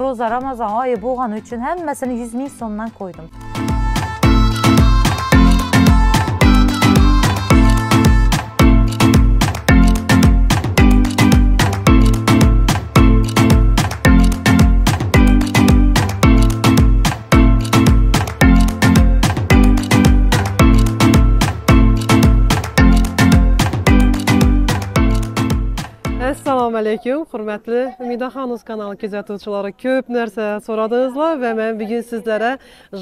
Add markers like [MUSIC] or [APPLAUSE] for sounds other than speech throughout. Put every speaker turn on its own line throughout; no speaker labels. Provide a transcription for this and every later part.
Roza Ramazan ayı boğan üçün həmməsini 100 min sondan qoydum.
Assalamu alaykum, hörmətli Ümida Xanus kanalı gözətçiləri. Köp nərsə soradınızlar və mən bu gün sizlərə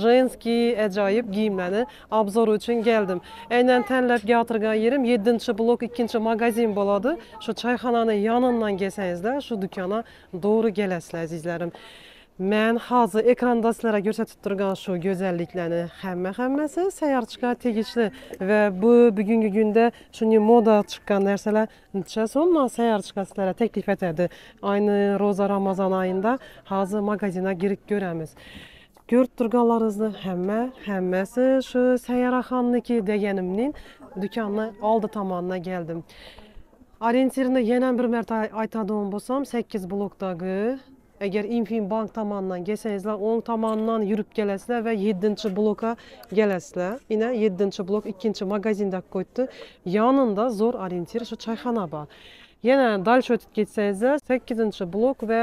jenski əcaib geyimləri obzor üçün gəldim. Eynən tənləb gətirgan yerim 7-ci blok 2-ci mağazin boladı. Şu çayxananın yanından gəlsəniz də şu dükana doğru gələsiniz əzizlərim. Mən hazır ekranda sizlərə göstərib durğan şu gözəllikləri həmmə-həmməsi səyarçıqa tegişli və bu bugünkü gündə şuni moda çıxan nərsələr neçə sonla səyarçıqa sizlərə təklif etədi. Aynı Roza Ramazan ayında hazır mağazina girib görəmiz. Görüb durğanlarınızı həmmə, həmməsi şu Səyyara xanniki deyənimnin dükanına aldı tamanına gəldim. Orientirini yenə bir mərtə aytadığım bolsam 8 blokdagı Əgər İnfinbank tamandan gəlsənizlər, onun tamandan yürüb gələsizlər və 7-ci bloka gələsizlər. Yenə 7-ci blok 2-ci mağazində qoydu. Yanında zor orientir şu çayxana var. Yenə дальше ötüb getsənizə 8-ci blok və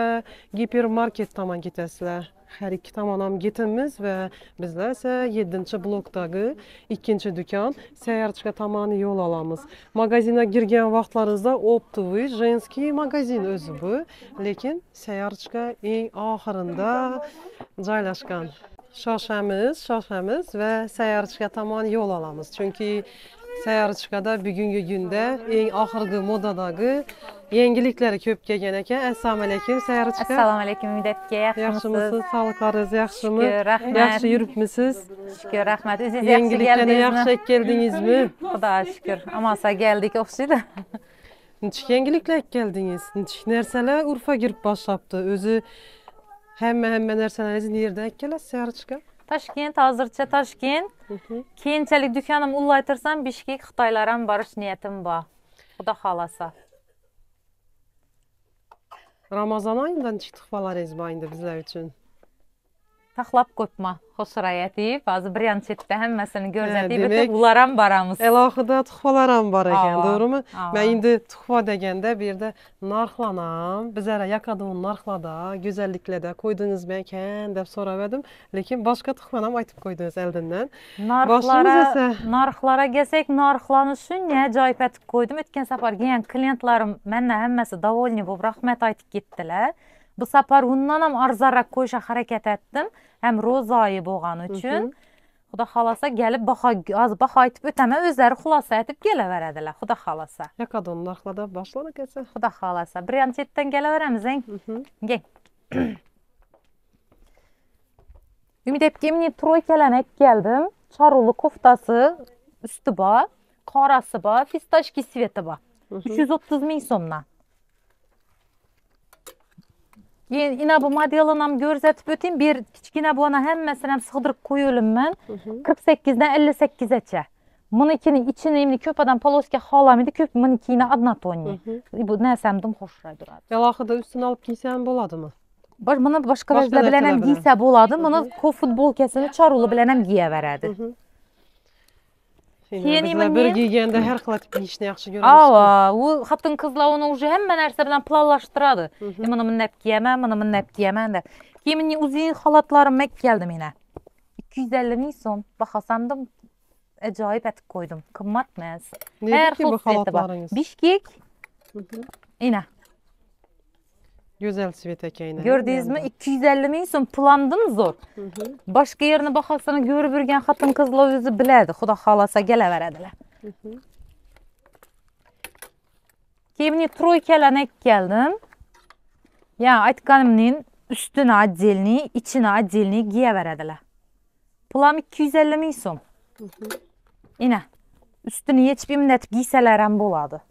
gipermarket tamam getəsizlər. Hər iki tamanam getimiz və bizlər isə 7-ci blokdagı 2-ci dükan Səyarçıqa tamanı yol alamız. Mağazina girən vaxtlarınızda Optuvi женский mağazin özü bu, lakin Səyarçıqa ən axırında caylaşqan. Şoşəmiz, şoşəmiz və Səyarçıqa taman yol alamız. Çünki sayarchikada bugungi kunda eng oxirgi modadagi yangiliklar ko'p kelgan ekan assalomu alaykum sayarchika assalomu alaykum midat aka yaxshimisiz sog'liqlaringiz yaxshimi shukur rahmat yaxshi yuribmisiz shukur
rahmat o'zingiz yangiliklarni yaxshi keldingizmi xudoga shukur omon sog' keldik o'xshaydi
nechi yangiliklar keldingiz nechi narsalar urfga kirib boshlayapti o'zi hamma hamma narsalaringizni nerdan kelasiz sayarchika
toshkent hozircha toshkent keyinchalik dukonim ulg'aytirsam bishkek xitoylar ham borish niyatim bor xudo xohlasa
ramazon oyidan chiqdik valariz bu bizlar uchun
taxlab qo'pma xoşrayəti baz branşetdə həmməsini gözlədiyi bitə bularam baramız. Əlaxıda
tuxvalarım var ekan, doğrumu? Mən indi tuxva degəndə bir də narxlanam. Bizərə yakadığım narxlada, gözəlliklədə qoydunuz məkən deyə soravedim. Lakin başqa tuxvanam aytıb qoydunuz əldindən. Narxlara, əsə...
narxlara gəlsək, narxlanışın nə caypət qoydum. Ötkən səfər gələn klientlərim mənlə həmməsi davolni bu rəhmət aytıb getdilər. bu safar undan ham arzonroq qo'yishga harakat etdim ham ro'za oyi bo'lgani uchun xudo xohlasa kelib baho hozir baho aytib o'taman o'zlari xulosa aytib kelaveradilar xudo xohlasa yoqadi narxlarda boshladi kelsa xudo xohlasa bir yarim chetdan kelaveramiz eng gang umid [CLEARS THROAT] apkemni troykalarni olib keldim charuli koftasi usti bor qorasi bor fistashki sveti bor uch yuz o'ttiz ming so'mdan keyin ina bu modelini ham ko'rsatib o'ting bu yer kichkina buni hammasini ham sig'dirib qo'yganman qirq sakkizdan ellik sakkizgacha bunikini ichini endi ko'padan полоска xohlamaydi ko'p bunikini однотонный bu narsamni xo'shroq turadi
alohida ustini olib kiysa ham bo'ladimi
buni boshqa bilan ham kiysa bo'ladi buni futbolkasini choruli bilan ham kiyaveradi keyin bir kelganda har
qilatib kiyishni yaxshi ko'ramiz ооба
u xotin qizlar uni уже hamma narsa bilan planlashtiradi muni minlab kiyaman muni minlab kiyaman deb keyin meni o'zimni xalatlarim makka keldi meni ikki yuz ellik ming so'm bahosi ham ajoyib aytib qo'ydim qimmat emas har xil bishkek ina
Güzel Svet Akay'ın. Gördünüz mü?
250 min son plandın zor. Hı hı. Başka yerine bakarsanız görüp yürgen hatın kızla yüzü bilirdi. Xuda xalasa gələ verədiler. Kimini troykelenek geldim. Ya Aytkanımın üstünü adilini, içini adilini giye verədiler. Plam 250 min son. Yine. Üstünü hiç bir minnet giyselerem buladı.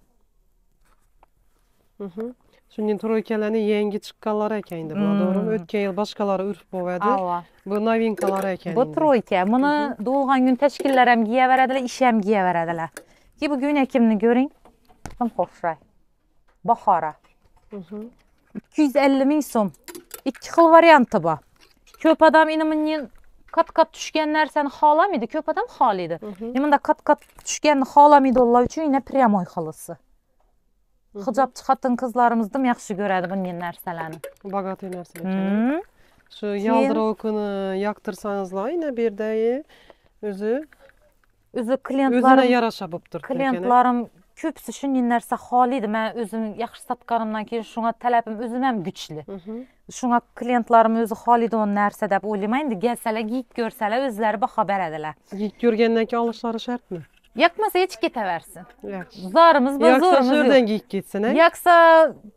Çünkü troykalarni yangi chiqqanlari ekan endi bu to'g'rimi hmm. o'tgan yil boshqalari urf bo'ladi bu novinkalar ekan bu
troyka buni tug'ilgan mhm. kun tashkillar ham yeyaveradilar ish ham yeyaveradilar ki bu gyunakimni ko'ring ham xushay bahora mhm. ikki yuz ellik ming so'm ikki xil varianti bor ko'p odam endi bundan qat qat tushgan narsani xohlamaydi ko'p odam xohlaydi mhm. kat kat qat tushganni mıydı ular uchun yine прямой xolisi hijobchi xotin qizlarimizda yaxshi ko'radi bunday narsalarni богатый narsalar
shu yaldirov kuni yoqtirsangizlar yana bu yerda o'zi
o'zi klientlarim o'zina yarasha bo'lib
turibdi klientlarim
ko'psi shunday narsa xohlaydi man o'zim yaxshi sotganimdan keyin shunga talabim o'zim ham kuchli shunga klientlarim o'zi xohlaydi u narsa deb o'ylamaydi kelsalar yeyib ko'rsalar o'zlari baho beradilar yeyib ko'rgandan keyin olishlari shartmi Yakmasa hiç git eversin. Zarımız bu Yaksa zorumuz şuradan yok. giyik gitsin. he? Yaksa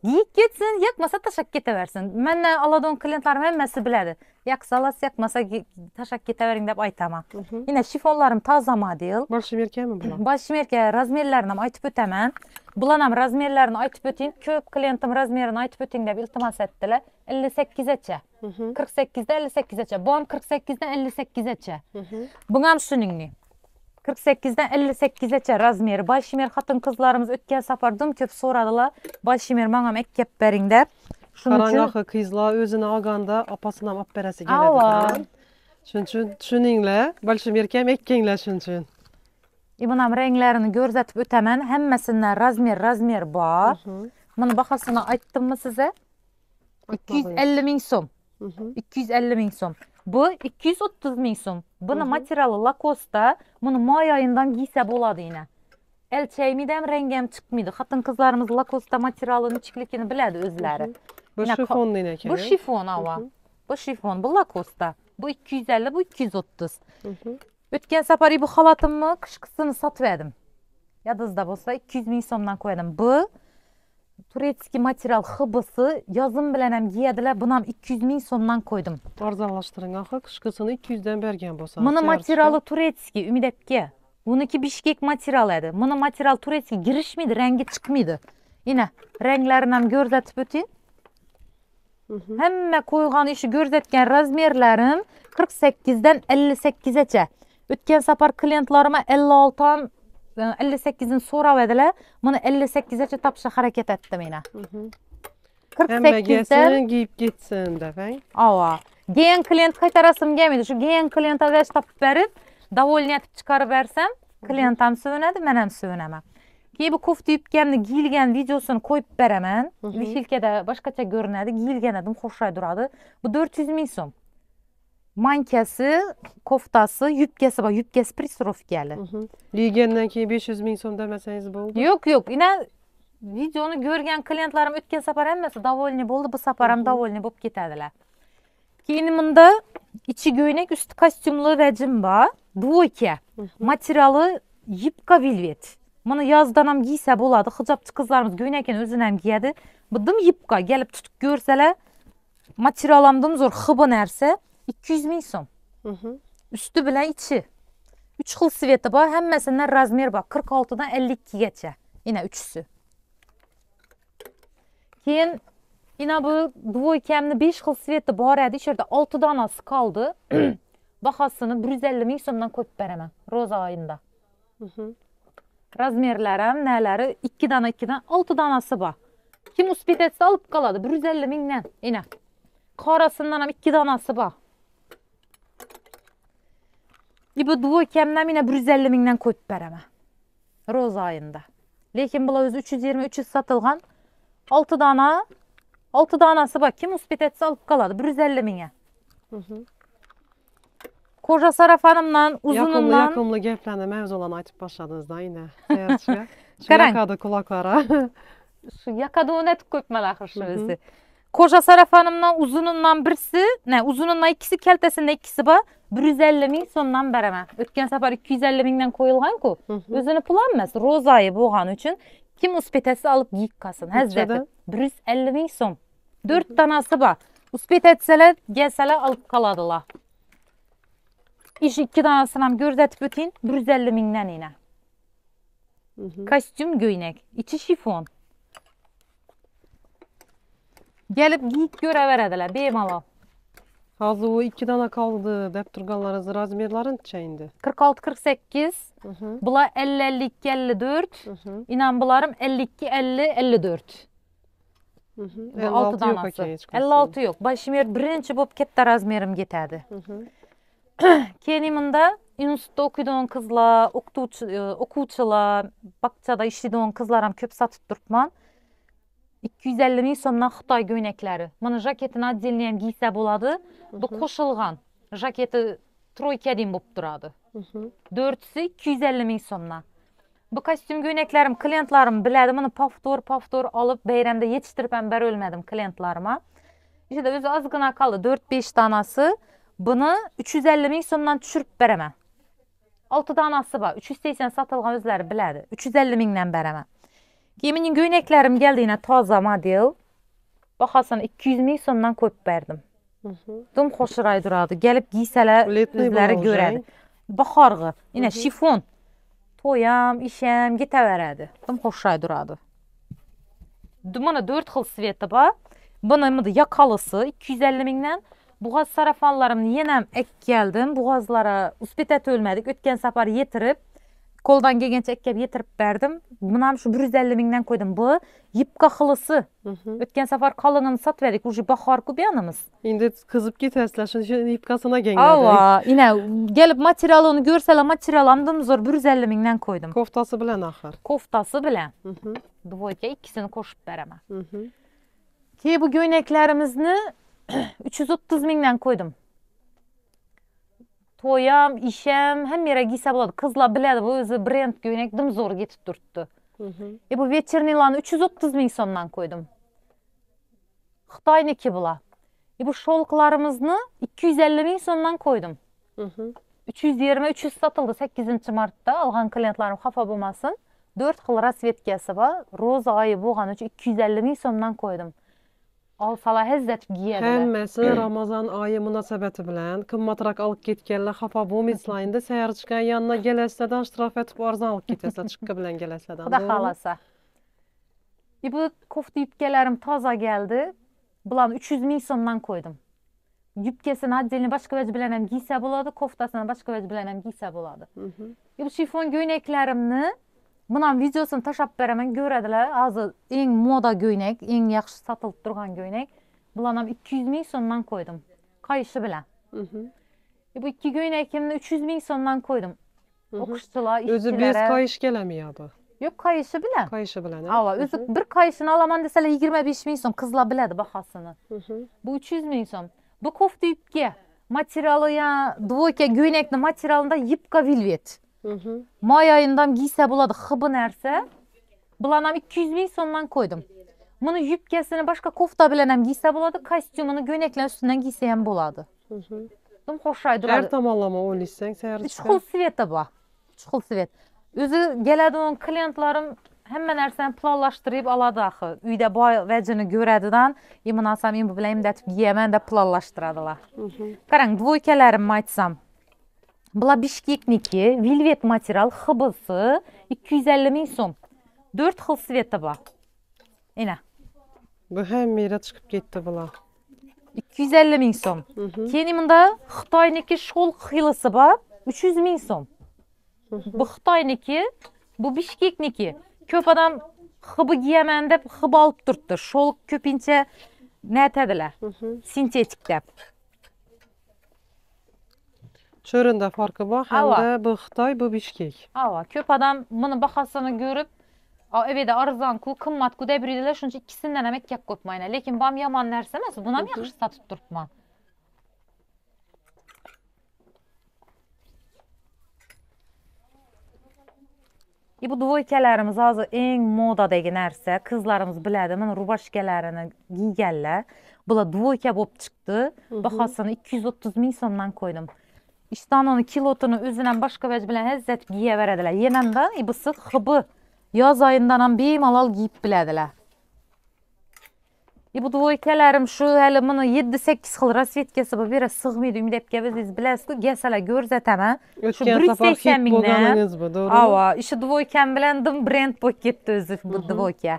giyik getsin, yakmasa taşak gete versin. Menne aladığım klientlerim hemmesi biledi. Yaksa las yakmasa taşak gete verin dep aytama. Mhm. Yine şifonlarım tazama değil. Başım erkeğe mi bulan? Başım erkeğe razmerlerini aytıp ötemen. Bulanam razmerlerini aytıp öteyin. Köp klientim razmerini aytıp de bir iltimas ettiler. 58'e. Mhm. 48'de 58'e. Boğam 48'den 58'e. Mhm. Bunam şuningni. 48'den 58'e razmer başimer hatın kızlarımız ötken sapardım köp soradılar. Başimer ek mekkep berinde. Qarangaqı
kızlar özünü alganda apasına apperesi beresi geledi. Şun üçün düşüningler, balşimerkem ekkengler şun
üçün. İbunam renklerini görzetip ötemen. Hemmesinden razmer razmer bar. Bunu bakasına ayttım mı size? 250 bin som. 250 bin som. bu 230 yuz so'm buni materiali Lacoste. buni may oyidan kiysa bo'ladi yana elchaymidi ham rangi ham chiqmaydi xotin qizlarimiz Lacoste materialini chiqlikini biladi o'zlari bu shifon ekan bu shifon ava bu shifon bu Lacoste. bu 250, bu 230. yuz o'ttiz o'tgan safar bu xalatimni qishqisini sotib edim yodingizda bo'lsa 200 yuz so'mdan qo'ydim bu turetskiy material hbsi yozim bilan ham yeyadilar buni ham ikki yuz ming so'mdan qo'ydim
arzonlashtiring axir qishqisini ikki yuzdan bergan bo'lsa buni materiali
turetskiy umid aka buniki bishkek materiali edi buni material turetskiy girishmaydi rangi chiqmaydi yana ranglarini ham ko'rsatib o'ting hamma qo'ygan ishi ko'rsatgan razmerlarim qirq sakkizdan ellik sakkizacha o'tgan safar klientlarimga ellik oltidan ellik sakkizini so'rab edilar buni ellik sakkizgacha topishga harakat etdi meni qirq sakkizda
kiyib ketsin davang
ova keyin klient qaytarasimga men shu keyin klient aldash topib berib довольный etib chiqarib bersam klient ham sevinadi men ham sevinaman keyin bu kofta yubkamni giyilgan videosini qo'yib beraman vishilkada boshqacha ko'rinadi kiyilgan edim xo'rshay turadi bu to'rt yuz ming so'm mankasi koftasi yubkasi bor yubkasi pristorovkali
yeygandan keyin besh yuz ming so'm demasangiz bo'ldi
yo'q yo'q ina videoni ko'rgan klientlarim o'tgan safar hammasi довольный bo'ldi bu safar ham довольный bo'lib ketadilar keyin bunda ichi go'ynak usti kostyumli rejim bor двойка materiali yipka velvet buni yozdan ham kiysa bo'ladi hijobchi qizlarimiz go'ynakini o'zini ham kiyadi budim yipka kelib tutib ko'rsalar material ham zo'r xibi narsa 200 ming so'm usti bilan ichi uch xil sveti bor hammasidan razmer bor qirq oltidan ellik ikkigacha mana uchisi keyin mana bu dvoykamni besh xil sveti bor edi shu yerda olti donasi qoldi [CLEARS THROAT] bahosini bir yuz ellik ming so'mdan qo'yib beraman ro'za oyinda razmerlari ham nalari ikki dona ikkidan olti donasi bor kim uspitetsda olib qoladi bir yuz ellik mingdan mana qorasindan ham ikki donasi bor İbi bu kemden yine 150 mindən koyup bereme. Roza ayında. Lekin bula özü 320-300 satılgan. 6 dana 6 danası bak kim uspet etse alıp kaladı 150 minge. Hı hı. Koca Saraf Hanım'la uzununla... Yakımlı yakımlı
geplendim mevzulan açıp başladınız da yine. Seyirciye.
[LAUGHS] Şu şey- şey yakadı kulaklara. şu yakadı o net köpmeler şu özü. Koca Saraf Hanım'dan uzunundan birisi, ne uzunundan ikkisi, keltesinde ikkisi bor 150 ming so'mdan beraman. O'tgan safar 250 mingdan qo'yilgan-ku. O'zini pul emas, ro'zayi bo'lgani uchun kim uspetasi olib yikkasin. Hazda 150 ming so'm. 4 tanasi bor. Uspet etsalar, gelsalar olib qoladilar. Ish 2 tanasini ham ko'rsatib o'ting 150 mingdan yana. Kostyum, go'ynak, ichi shifon. Gelip yeyip görə verədilər, ala.
Hazır o iki tane kaldı dep turganlarınız razmerlerin çeyindi.
46 48. Hı Bula 50 52 54. İnan bularım 52 50 54. 56 danası. Yok, 56 yok. Başım yer birinci bop kette razmerim getadi. Hı hı. [CLEARS THROAT] Keniminde institutda okuyduğun kızla, okutuvçular, e, bakçada işlediğin kızlaram köp satıp durpman. Hı 250 ming so'mdan xitoy ko'ylaklari mana jaketini отдельно ham kiysa bo'ladi bu mhm. qo'shilgan jaketi troykadin bo'lib turadi mhm. to'rtisi ikki 250 ellik ming so'mdan bu kostyum ko'ylaklarim klientlarim biladi buni повтор повтор olib bayramda yetishtirib ham berolmadim klientlarimga ichida o'zi ozgina qoldi to'rt besh donasi buni uch yuz ellik ming so'mdan tushirib beraman olti donasi bor 380 yuz sakson sotilgan o'zlari biladi uch mingdan beraman Geminin Kiyiminin göyneklerim geldiğine toza model. Baxasan 200 min so'mdan ko'p berdim. Mhm. Dum xo'shiray turadi. Kelib kiysalar o'zlari ko'radi. Bahorgi, yine shifon. Mhm. To'yam, isham ketaveradi. Dum xo'shiray turadi. Dumana 4 xil sveti bana Buni nima yoqalisi 250 mingdan. Bo'g'oz sarafanlarimni yana ek geldim Bo'g'ozlari uspeta to'lmadik. O'tgan safar yetirib qo'ldan kelgancha ikkab yetirib berdim mana shu bir yuz ellik mingdan qo'ydim bu yipka xilisi o'tgan safar qolinini sotib berdik уже bahorku buyanimiz endi qizib ketasizlar shuni yipkasini kelgan ova ina kelib materialini ko'rsalar material amdan zo'r 150 yuz ellik mingdan qo'ydim koftasi bilan axir koftasi bilan mhm. dvoyka ikkisini qo'shib beraman mhm. keyin bu go'ynaklarimizni 330 [CLEARS THROAT] yuz o'ttiz mingdan qo'ydim to'yam ham hamma ham hammaraga bo'ladi qizlar biladi bu o'zi brend ko'ylakdim zo'r ketib turibdi и mhm. e, bu вечерныйlarni uch yuz o'ttiz ming so'mdan qo'ydim xitoyniki bular и e, bu sholqlarimizni ikki yuz ellik ming so'mdan qo'ydim mhm. uch yuz yigirma uch yuz sotildi sakkizinchi martda olgan klientlarim xafa bo'lmasin to'rt xil rasvetkasi bor ro'za oyi bo'lgani uchun ikki yuz ellik ming so'mdan qo'ydim olsalar hazzatik yeyadilar hammasi [CLEARS THROAT] ramazon
oyi munosabati bilan qimmatroq olib ketganlar xafa bo'lmaysizlar endi sayr chiqqan yanına kelasizlardan ishtirok etib arzon olib ketasizlar chiqqa bilan kelasizlardan xudo xohlasa
e, bu kofta yubkalarim toza keldi bularni 300 yuz ming so'mdan qo'ydim yubkasini отдельно boshqa vaj bilan ham kiysa bo'ladi koftasini boshqa vaj bilan ham kiysa bo'ladi e, bu shifon ko'ylaklarimni mana videosini tashlab beraman ko'radilar hozir eng moda go'ynak eng yaxshi sotilib turgan go'ynak bularni ham ikki yuz ming so'mdan qo'ydim qoyishi bilan mhm. e, bu ikki go'ynakimni uch yuz ming so'mdan qo'ydim mhm. o'qishchilar o'zi bez qoyish kelmayapti yo'q qoyishi bilan qoyishi bilan eh? ava o'zi mhm. bir qoyishini olaman desalar yigirma besh ming so'm qizlar biladi bahosini bu uch yuz ming so'm bu kofta yubka materiali ya двойка go'ynakni materialida yubka velvet May ayından giysə buladı xıbın ərsə. Bulanam 200 min sondan koydum. Bunu yübkəsini başqa kofta bilənəm giysə buladı, kostyumunu gönəklə üstündən giysəyəm buladı. Dum xoşay duradı. Hər tamamlama o lisən, səhər çıxan. Çıxıl svet də bax. Çıxıl svet. Özü gələdi onun klientlarım həmmən ərsəni planlaşdırıb aladı axı. Üydə bu vəcini görədidən, yemin alsam, bu biləyim də tip yeyəmən də planlaşdıradılar. Qaran, dvoykələrim aytsam, bular bishkekniki velvet material hbsi 250 ming so'm 4 xil sveti bor ana bu hammangda chiqib ketdi bular 250 ming so'm keyin bunda xitoyniki sho'l xilisi bor 300 ming so'm bu xitoyniki bu bishkekniki ko'p odam hibi kiyaman deb hib olib turibdi sho'l ko'pincha nima aytadilar sintetik deb
Чырында фаркы бар, һәм дә
бу Хытай, бу Бишкек. Ава, köp adam mını baxasını görüb Evet arzan ku kımmat ku debridiler şunca ikisinden emek kek kopmayına. Lekin bam yaman nersemez buna mı yakışır satıp durtma? E bu dvoykalarımız hazır en modadagi narsa. Qizlarimiz biladi, mana rubashkalarini giygənlər. Bular dvoyka bo'lib chiqdi. Bahosini 230 ming so'mdan qo'ydim. İştanın kilotunu üzülə başqa vəcblə həzzət giyə verədilər. Yenən də ibısı xıbı yaz ayından bir malal giyib bilədilər. И bu двойкаларым şu hali mini 7-8 xil rasvetkasi bor, bera sig'maydi. Umidapka biz bilasizku, gasalar ko'rsataman. Shu 180 mingdan. Ava, ishi двойкам bilan dim brend bo'lib ketdi o'zi bu двойка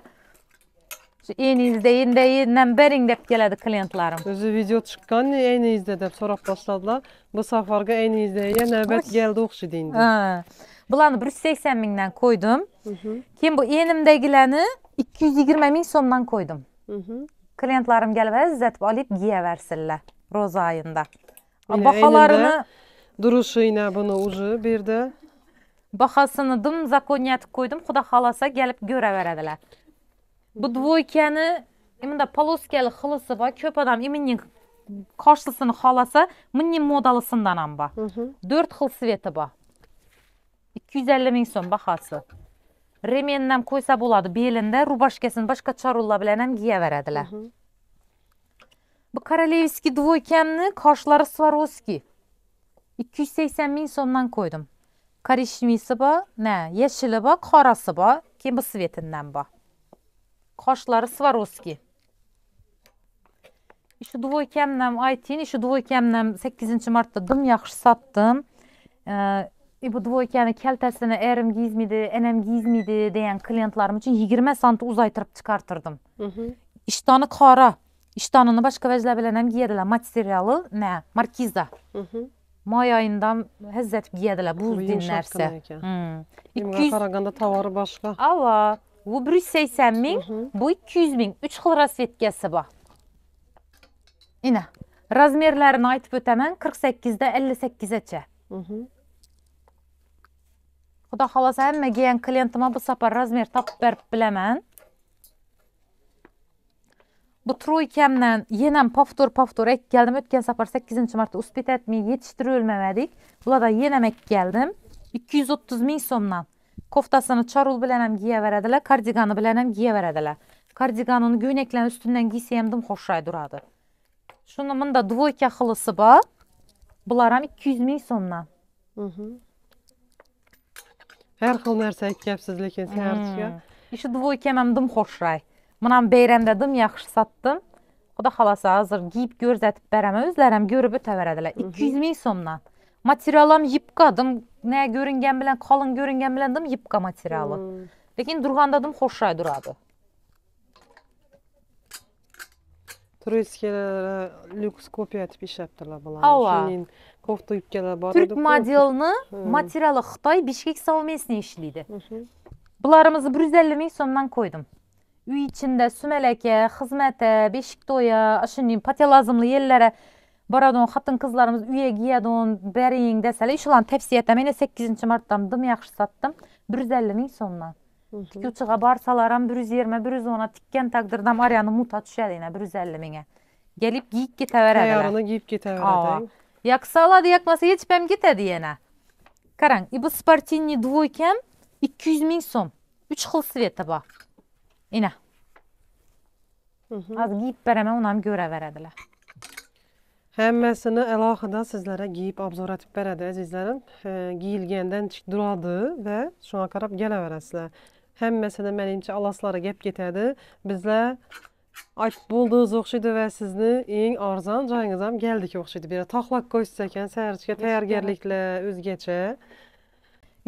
eyni izləyində, nəmbər indəb gələdi klientlərim. Özü video çıxan eyni
izlədib soraq başladılar. Bu safarqa eyni izləyə növbət gəldi oxşudu indi. Hə.
Bulanı 180 mindən qoydum. Kim bu enimdəgiləni 220 min somdan qoydum. Klientlərim gəlib əzzətib alıb giyə versinlər roza ayında. Baxalarını
duruşu ilə bunu ucu bir də
baxasını dım zakoniyat qoydum. Xuda xalasa gəlib görə verədilər. bu dvoykani именно полоскали xilisi bor ko'p odam именнен қошылысын қаласа міннен модалысындан ham ба төрт xil цветі ба 250 ming so'm bahosi remenni ham qo'ysa bo'ladi belinda rubashkasini boshqa charullar bilan ham kiyaveradilar bu королевский dvoykamni qoshlari swarovski ikki yuz sakson ming so'mdan qo'ydim коричневыйsi bor na yashili bor qorasi bor keyin bu svetindan bor Koszlary Swarovski. İşi duvoy kəmnəm aytin, işi duvoy kəmnəm 8-ci martda dım yaxşı satdım. E, bu dvoykani keltasini erim giyizmidi, enem giyizmidi deyen klientlarım için 20 santı uzaytırıp çıkartırdım. Hı hı. İştanı kara, iştanını başka veclə bilenem giyediler. Materialı ne? Markiza. Hı hı. May ayından həzz edib giyediler bu dinlərsə. Hmm. 200... Qaraganda tavarı başqa. Allah. Bu 180 ming, bu 200 ming. 3 xil rasvetkasi bor. Ina, razmerlarini aytib o'taman. 48 dan 58 gacha. Xudo xolasa hammaga ham klientime bu safar razmer topib berib bilaman. Bu troykamdan yenam paftor paftor ek keldim. O'tgan safar 8 marta uspet aytmay Bula da yenam ek keldim. 230 ming so'mdan. Koftasını çarul bilənəm giyə verədələ, kardiganı bilənəm giyə verədələ. Kardiganını göynəklərin üstündən giysəyəmdim xoşray duradı. Şunun da dvoyka xılısı ba. Bularam 200 min sonuna. Hı mhm. -hı. Hər xil nərsə ikəbsiz lekin sən artışa. İşi dvoyka məmdim xoşray. Mınam beyrəmdədim, yaxşı satdım. Xuda xalası hazır giyib görsətib bərəmə özlərəm görüb ötəvərədələ. 200 mhm. min sonuna. Materialam yipqadım, nə görüngən bilən, qalın görüngən biləndə yipqa materialı. Hmm. Lakin durğandadım xoşay duradı.
Turistkelərə lüks kopya etib işləbdirlər bunlar. Şunun kofta yipqələr var. Türk modelini
materialı Xitay Bişkek savmesini işləyirdi. Bularımızı 150 min so'mdan qo'ydim. Uy ichida sumalaka, xizmati, beshik to'yi, shunday patelazmli yerlari baradon hatın kızlarımız üye giyadon beriyin deseler iş olan tepsi yetemeyine 8 martdan dım yakşı sattım 150 min sonuna. Küçüğe barsalarım 120 110'a tikken takdirdam arayanı muta düşedi yine 150 mine. Gelip giyip giteverediler. Ayarını giyip giteverediler. Yaksala diyakması hiç bem gitedi yine. Karan, ibu spartini dvoykem 200 min som. 3 xil sveti bor ina hozir yeyib beraman uni ham ko'raveradilar
hammasini alohida sizlarga giyib obzoratib beradi azizlarim kiyilgandan turadi va shunga qarab kelaverasizlar hammasini manimcha aloslarga gap ketadi bizlar aytib bo'ldiz o'xshaydi va sizni eng arzon joyingiz ham keldik o'xshaydi bu yerda toqlab qo'yishsa ekan sayrchiga tayyorgarliklar o'zgacha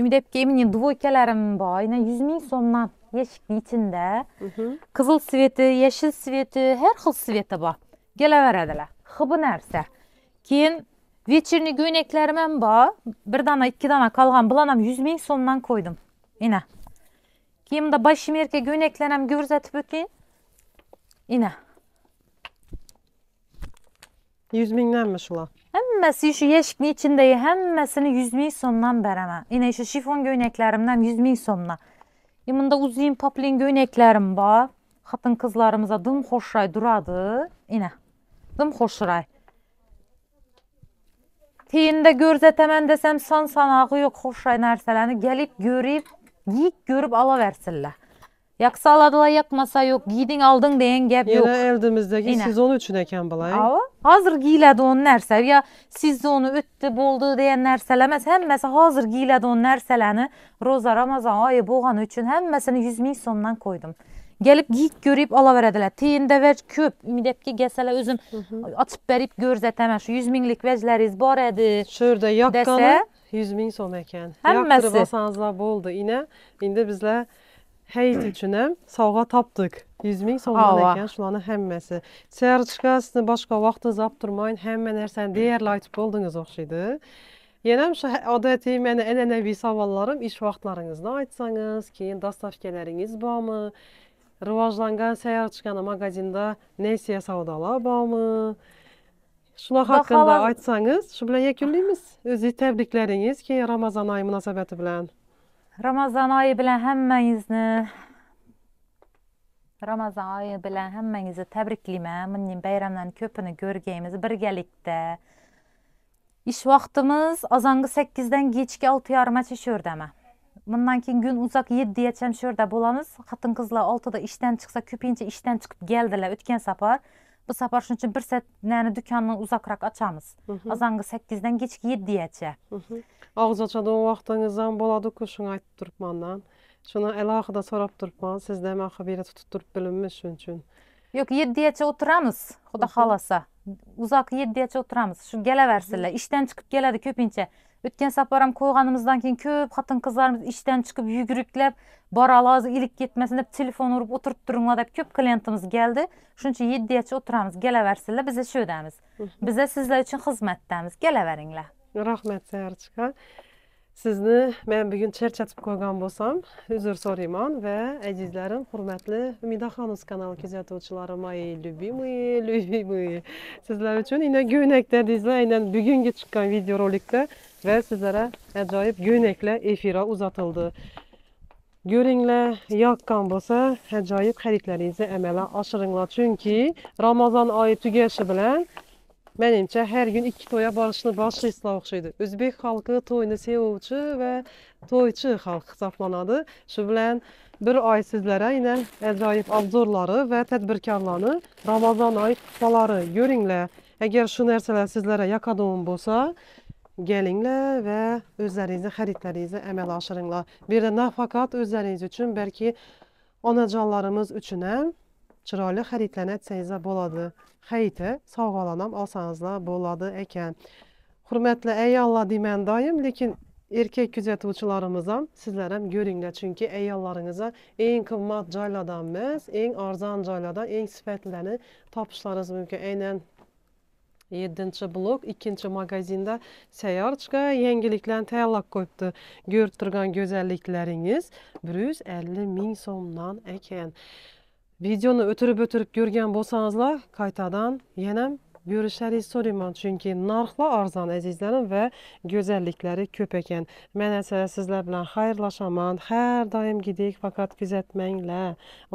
umid apka dvoykalarim bor yana yuz ming so'mdan eshikni ichida mhm. qizil sveti yashil sveti har xil sveti bor kelaveradilar bu narsa keyin вечерний go'ynaklarim ham bor bir dona ikki dona qolgan bularni ham yuz ming so'mdan qo'ydim ina keyin bunda bashmerka go'ynaklarni ham ko'rsatib o'ting ina
yuz mingdanmi
shular hammasi shu yashikni ichidagi hammasini yuz ming so'mdan beraman ina shu shifon go'ynaklarimni ham yuz ming so'mdan bunda uzun poplin go'ynaklarim bor xotin qizlarimizga dum xo'shray duradi ina Dım xoşuray. Tiyində görsətəmən desəm, san sanağı yok xoşuray nərsələni gelip görüp giyip görüp ala versinlər. Yaksa aladılar, yakmasa yok. Giydin aldın deyen gap yok. Yine evdimizdeki Yine. siz onu
üçün eken balay. Ava.
Hazır giyiledi onun nerse. Ya siz de onu öttü, buldu deyen nerselemez. Hem mesela hazır giyiledi onun nerseleni Roza Ramazan ayı boğan üçün hem mesela 100 min somdan koydum. Gəlib yeyib görüb alavərədələr. Tində vəc köp ümidəb ki gəlsələ özüm açıb bərib görsətəm. Hə, şu 100 minlik vəcləriz barədir. Şurda yaqqanı
100 min som ekan. Yaqqırıb asanızlar boldu. İnə indi bizlər həyət üçünə sovğa tapdıq. 100 min somdan ekan şularını həmməsi. Səhər çıxasını başqa vaxtınız aptırmayın. Həmmə nərsəni deyərlə aytıb oldunuz oxşuydu. Yenəm şu hə, adəti mənə ənənəvi savallarım iş vaxtlarınızda aytsanız, keyin dastavkələriniz barmı? rivojlangan sayyorchigani magazinda nesiya savdolar bormi shular haqida aytsangiz shu bilan yakunlaymiz o'zingiz tabriklaringiz keyin ramazon oyi munosabati bilan
ramazon oyi bilan hammangizni ramazon oyi bilan hammangizni tabriklayman bunday bayramlarni ko'pini ko'rgaymiz birgalikda ish vaqtimiz ozongi sakkizdan kechki olti yarimgacha shu yerdaman bundan keyingi kun uzoq yettiya chamshyorda bo'lamiz xotin qizlar oltida ishdan chiqsa ko'pincha ishdan chiqib keldilar o'tgan safar bu safar shuning uchun bir satnani do'konni uzoqroq ochamiz azongi sakkizdan kechki yettigacha og'iz ochadigan vaqtingiz ham bo'ladiku
shuni aytib turibman man shuni alohida so'rab turibman sizda ham xabira tutib turib bilinmi
shuning uchun yo'q yettigacha o'tiramiz xudo xohlasa uzoq yettigacha o'tiramiz shu kelaversinlar ishdan chiqib keladi ko'pincha o'tgan saparam ham qo'yganimizdan keyin ko'p xotin qizlarimiz ishdan chiqib yuguriklab borali hozir ilik ketmasin deb telefon urib o'tirib turinglar deb ko'p klientimiz keldi shuning uchun yettigacha o'tiramiz kelaversizlar biza shu yerdamiz biza sizlar uchun xizmatdamiz kelaveringlar
rahmat sarchika
sizni men bugun
charchatib qo'ygan bo'lsam uzr so'rayman va azizlarim hurmatli umidaxonuz kanali kuzatuvchilari мои любимые любимые sizlar uchun ina go'nak dedingizlar aynan bugungi chiqqan videorolikda ve sizlere acayip göynekle efira uzatıldı. Görünle yakkan bolsa acayip xeritlerinizi əmələ aşırınla. Çünki Ramazan ayı tügeşi bilen Mənimcə hər gün iki toya barışını başlayısla oxşaydı. Özbek xalqı toyunu sevovçu və toyçu xalq hesablanады. Şu bilən bir ay sizlərə yenə əcaib abzorları və tədbirkarlarını Ramazan ay tutmaları görünlə. Əgər şu nərsələr sizlərə yakadığım bolsa, Gelinler ve o'zlaringizni xaridlaringizni amalga oshiringlar bu yerda nafaqat o'zlaringiz uchun balki onajonlarimiz uchun ham chiroyli xaridlarni aytsangizlar bo'ladi hayiti sovg'alarni boladı eken. bo'ladi ey hurmatli ayollar deyman lakin erkek erkak kuzatuvchilarimiz ham sizlar ham ko'ringlar chunki ayollaringizni eng qimmat joylardan emas eng arzon joylardan eng sifatlilarini topishlaringiz mumkin aynan 7-ci blok 2-ci mağazində Səyarçqa yeniliklərin tələb qoyubdu. Görüb durğan gözəllikləriniz 150 min somdan ekan. Videonu ötürüb-ötürüb görgən bolsanızlar, qaytadan yenəm Görüşərik Suriman, çünki narxla arzan əzizlərim və gözəllikləri köpəkən. Mən əsələ sizlərlə xeyirlaşaman, hər daim gidik, fəqat güzətməklə.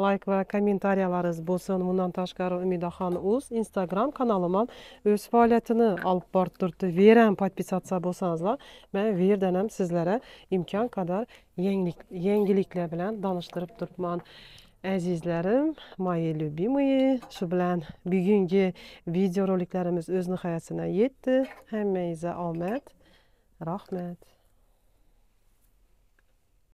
Like və kommentariyalarınız bulsun. Bundan taşqarı Ümidaxan Uz Instagram kanalıma öz fəaliyyətini alıb bartdırdı. Verəm podpisatsiya bolsanızlar, mən ver dənəm sizlərə imkan qədər yenilik, yeniliklə bilən danışdırıb durman. azizlarim мои любимые shu bilan bugungi videoroliklarimiz o'z nihoyasina yetdi hammangizga omad rahmat